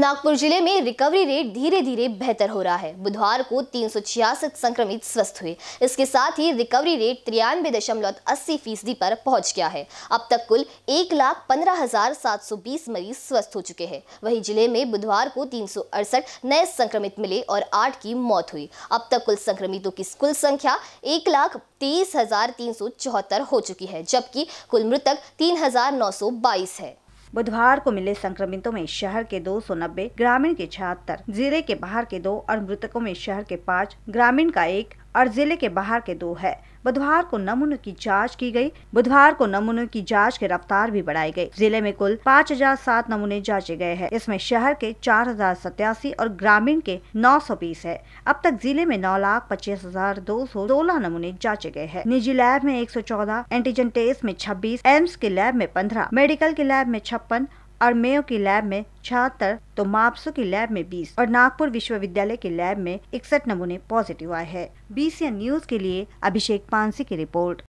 नागपुर जिले में recovery rate धीरे धीरे बेहतर हो रहा है बुधवार को तीन संक्रमित स्वस्थ हुए इसके साथ ही रिकवरी रेट तिरानवे दशमलव अस्सी फीसदी पर पहुंच गया है अब तक कुल एक लाख पंद्रह हजार सात सौ बीस मरीज स्वस्थ हो चुके हैं वहीं जिले में बुधवार को तीन नए संक्रमित मिले और आठ की मौत हुई अब तक कुल संक्रमितों की कुल संख्या एक लाख तेईस हजार तीन सौ चौहत्तर हो चुकी है जबकि कुल मृतक तीन हजार नौ सौ बाईस है बुधवार को मिले संक्रमितों में शहर के 290, ग्रामीण के छिहत्तर जिले के बाहर के दो और मृतकों में शहर के पाँच ग्रामीण का एक और जिले के बाहर के दो है बुधवार को नमूनों की जांच की गई बुधवार को नमूनों की जांच की रफ्तार भी बढ़ाई गई जिले में कुल पाँच हजार सात नमूने जांचे गए हैं इसमें शहर के चार हजार सत्यासी और ग्रामीण के नौ सौ बीस है अब तक जिले में नौ लाख पच्चीस हजार दो सौ सोलह नमूने जांचे गए हैं निजी लैब में एक सौ चौदह एंटीजन टेस्ट में छब्बीस एम्स के लैब में पंद्रह मेडिकल के लैब में छप्पन और मेयो की लैब में छहत्तर तो मापसो की लैब में 20 और नागपुर विश्वविद्यालय के लैब में इकसठ नमूने पॉजिटिव आए हैं बीसीएन न्यूज के लिए अभिषेक पानसी की रिपोर्ट